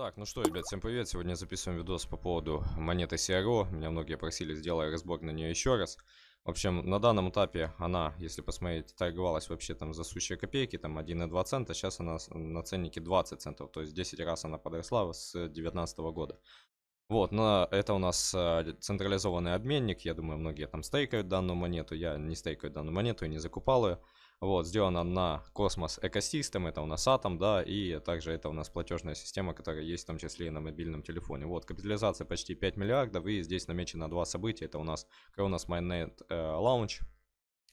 Так, ну что, ребят, всем привет. Сегодня записываем видос по поводу монеты CRO. Меня многие просили, сделать разбор на нее еще раз. В общем, на данном этапе она, если посмотреть, торговалась вообще там за сущие копейки, там 1,2 цента. Сейчас она на ценнике 20 центов, то есть 10 раз она подросла с 2019 года. Вот, но это у нас э, централизованный обменник. Я думаю, многие там стейкают данную монету. Я не стейкаю данную монету и не закупал ее. Вот, сделана на космос Ecosystem, это у нас Атом, да, и также это у нас платежная система, которая есть в том числе и на мобильном телефоне. Вот, капитализация почти 5 миллиардов, и здесь намечено два события. Это у нас Kronos Mainnet э, Launch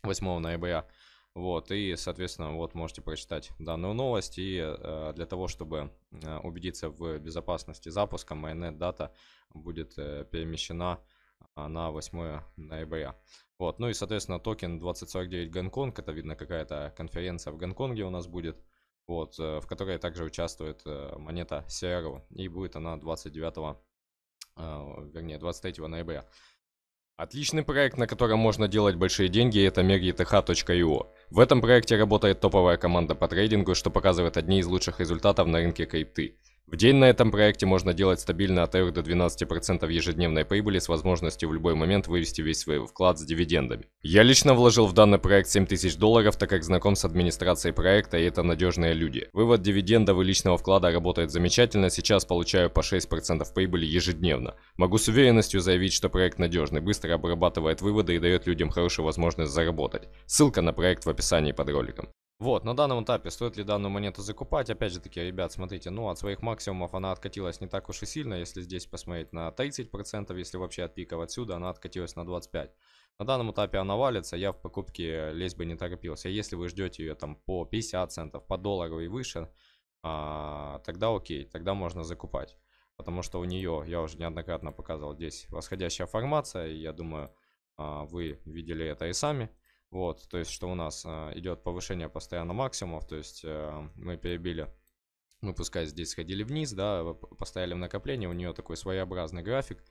8 ноября, вот, и, соответственно, вот можете прочитать данную новость. И э, для того, чтобы э, убедиться в безопасности запуска, Mainnet дата будет э, перемещена а, на 8 ноября. Вот, ну и, соответственно, токен 2049 Гонконг, это, видно, какая-то конференция в Гонконге у нас будет, вот, э, в которой также участвует э, монета CRO, и будет она 29, а, вернее, 23 ноября. Отличный проект, на котором можно делать большие деньги, это mergeth.io. В этом проекте работает топовая команда по трейдингу, что показывает одни из лучших результатов на рынке крипты. В день на этом проекте можно делать стабильно от 3 до 12% ежедневной прибыли с возможностью в любой момент вывести весь свой вклад с дивидендами. Я лично вложил в данный проект 7000 долларов, так как знаком с администрацией проекта и это надежные люди. Вывод дивидендов и личного вклада работает замечательно, сейчас получаю по 6% прибыли ежедневно. Могу с уверенностью заявить, что проект надежный, быстро обрабатывает выводы и дает людям хорошую возможность заработать. Ссылка на проект в описании под роликом. Вот, на данном этапе стоит ли данную монету закупать? Опять же таки, ребят, смотрите, ну от своих максимумов она откатилась не так уж и сильно, если здесь посмотреть на 30%, если вообще от пиков отсюда, она откатилась на 25%. На данном этапе она валится, я в покупке лезь бы не торопился. Если вы ждете ее там по 50 центов, по доллару и выше, а, тогда окей, тогда можно закупать. Потому что у нее, я уже неоднократно показывал здесь восходящая формация, и я думаю, а, вы видели это и сами. Вот, то есть, что у нас а, идет повышение постоянно максимумов, то есть э, мы перебили, мы пускай здесь сходили вниз, да, постояли в накопление, у нее такой своеобразный график,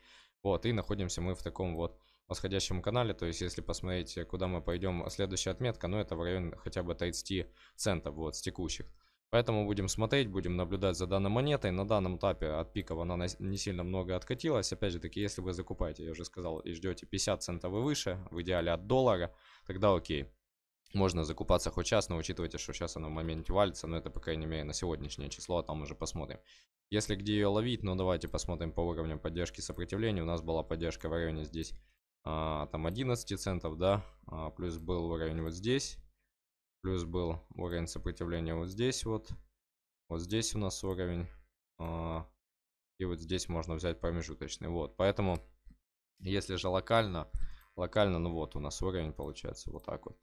вот, и находимся мы в таком вот восходящем канале, то есть если посмотреть, куда мы пойдем, следующая отметка, ну это в район хотя бы 30 центов, вот, с текущих. Поэтому будем смотреть, будем наблюдать за данной монетой. На данном этапе от пиков она не сильно много откатилась. Опять же таки, если вы закупаете, я уже сказал, и ждете 50 центов и выше, в идеале от доллара, тогда окей. Можно закупаться хоть сейчас, но учитывайте, что сейчас она в моменте валится, но это, по крайней мере, на сегодняшнее число, а там уже посмотрим. Если где ее ловить, ну давайте посмотрим по уровням поддержки сопротивления. У нас была поддержка в районе здесь, а, там 11 центов, да, а, плюс был уровень вот здесь. Плюс был уровень сопротивления вот здесь вот. Вот здесь у нас уровень. А, и вот здесь можно взять промежуточный. Вот, поэтому, если же локально, локально, ну вот у нас уровень получается вот так вот.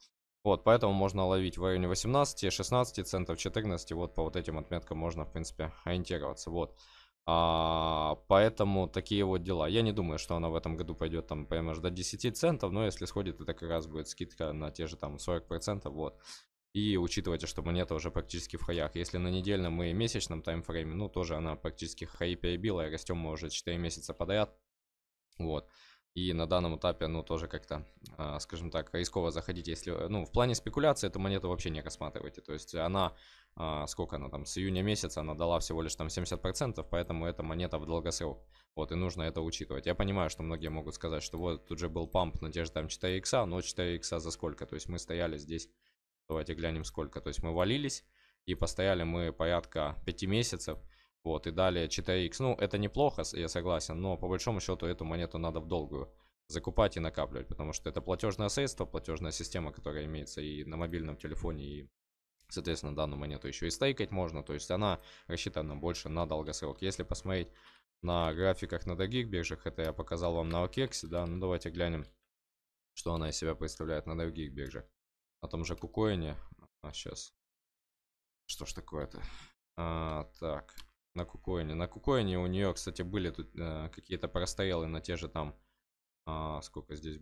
Вот, поэтому можно ловить в районе 18, 16 центов, 14. Вот по вот этим отметкам можно, в принципе, ориентироваться. Вот. А, поэтому такие вот дела. Я не думаю, что она в этом году пойдет там, понимаешь, до 10 центов, но если сходит, это как раз будет скидка на те же там 40%, вот. И учитывайте, что монета уже практически в хаях. Если на недельном и месячном таймфрейме, ну тоже она практически хаи перебила, и растем мы уже 4 месяца подряд. Вот. И на данном этапе, ну, тоже как-то, а, скажем так, рисково заходить, если, э, ну, в плане спекуляции эту монету вообще не рассматривайте. То есть она, а, сколько она там, с июня месяца она дала всего лишь там 70%, поэтому эта монета в долгосрок. Вот, и нужно это учитывать. Я понимаю, что многие могут сказать, что вот тут же был памп, надежда там 4 икса, но 4 икса за сколько? То есть мы стояли здесь, давайте глянем сколько, то есть мы валились, и постояли мы порядка 5 месяцев, вот, и далее 4х. Ну, это неплохо, я согласен, но по большому счету эту монету надо в долгую закупать и накапливать, потому что это платежное средство, платежная система, которая имеется и на мобильном телефоне, и, соответственно, данную монету еще и стейкать можно, то есть она рассчитана больше на долгосрок. Если посмотреть на графиках на дорогих биржах, это я показал вам на Окексе, да, ну давайте глянем, что она из себя представляет на дорогих биржах. На том же Кукоине, а сейчас, что ж такое-то? А, так, на Кукоине. На Кукоине у нее, кстати, были тут э, какие-то прострелы на те же там... Э, сколько здесь?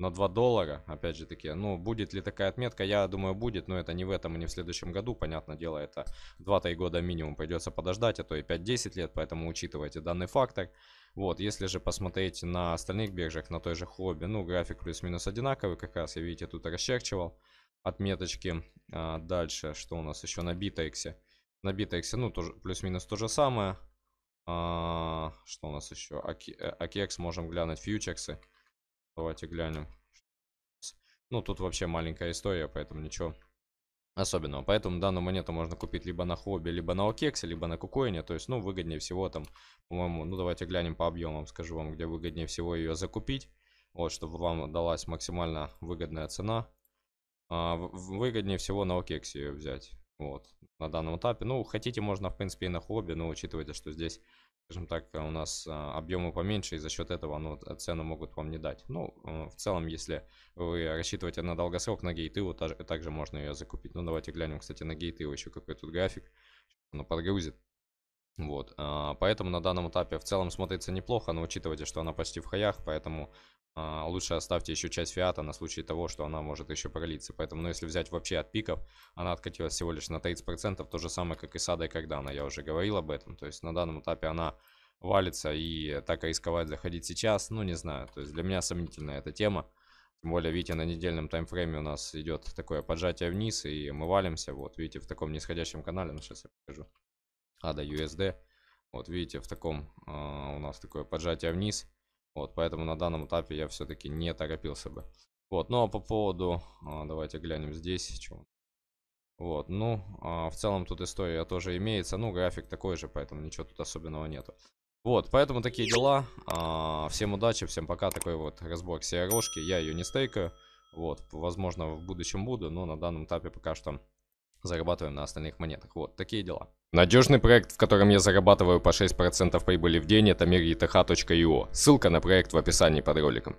На 2 доллара, опять же таки. Ну, будет ли такая отметка? Я думаю, будет, но это не в этом и не в следующем году. Понятное дело, это 2-3 года минимум придется подождать, а то и 5-10 лет, поэтому учитывайте данный фактор. Вот, если же посмотреть на остальных биржах, на той же хобби, ну, график плюс-минус одинаковый, как раз я, видите, тут расчерчивал отметочки. А, дальше, что у нас еще на битексе? На битексе, ну, тоже плюс-минус то же самое. А, что у нас еще? Акекс э, можем глянуть, фьючексы. Давайте глянем. Ну, тут вообще маленькая история, поэтому ничего особенного. Поэтому данную монету можно купить либо на хобби, либо на окексе, либо на кукоине. То есть, ну, выгоднее всего там, по-моему, ну, давайте глянем по объемам, скажу вам, где выгоднее всего ее закупить. Вот, чтобы вам далась максимально выгодная цена. А, выгоднее всего на окексе ее взять. Вот, на данном этапе. Ну, хотите, можно, в принципе, и на хобби, но учитывайте, что здесь, скажем так, э, у нас а, объемы поменьше, и за счет этого ну, э, цену могут вам не дать. Ну, э, в целом, если вы рассчитываете на долгосрок на гейтыву, также можно ее закупить. Ну, давайте глянем, кстати, на гейтыву еще какой тут график. Она подгрузит. Вот, а, поэтому на данном этапе в целом смотрится неплохо, но учитывайте, что она почти в хаях, поэтому а, лучше оставьте еще часть фиата на случай того, что она может еще пролиться. Поэтому, ну, если взять вообще от пиков, она откатилась всего лишь на 30%, то же самое, как и с когда она. я уже говорил об этом. То есть на данном этапе она валится и так рисковать заходить сейчас, ну, не знаю. То есть для меня сомнительная эта тема. Тем более, видите, на недельном таймфрейме у нас идет такое поджатие вниз, и мы валимся. Вот, видите, в таком нисходящем канале, ну, сейчас я покажу. Ада USD. Вот, видите, в таком э, у нас такое поджатие вниз. Вот, поэтому на данном этапе я все-таки не торопился бы. Вот, ну а по поводу, а, давайте глянем здесь, чего. Вот, ну, а, в целом тут история тоже имеется, ну, график такой же, поэтому ничего тут особенного нету. Вот, поэтому такие дела. А, всем удачи, всем пока. Такой вот разбор cro Я ее не стейкаю. Вот, возможно, в будущем буду, но на данном этапе пока что зарабатываем на остальных монетах. Вот, такие дела. Надежный проект, в котором я зарабатываю по 6% прибыли в день, это мирьeth.io. Ссылка на проект в описании под роликом.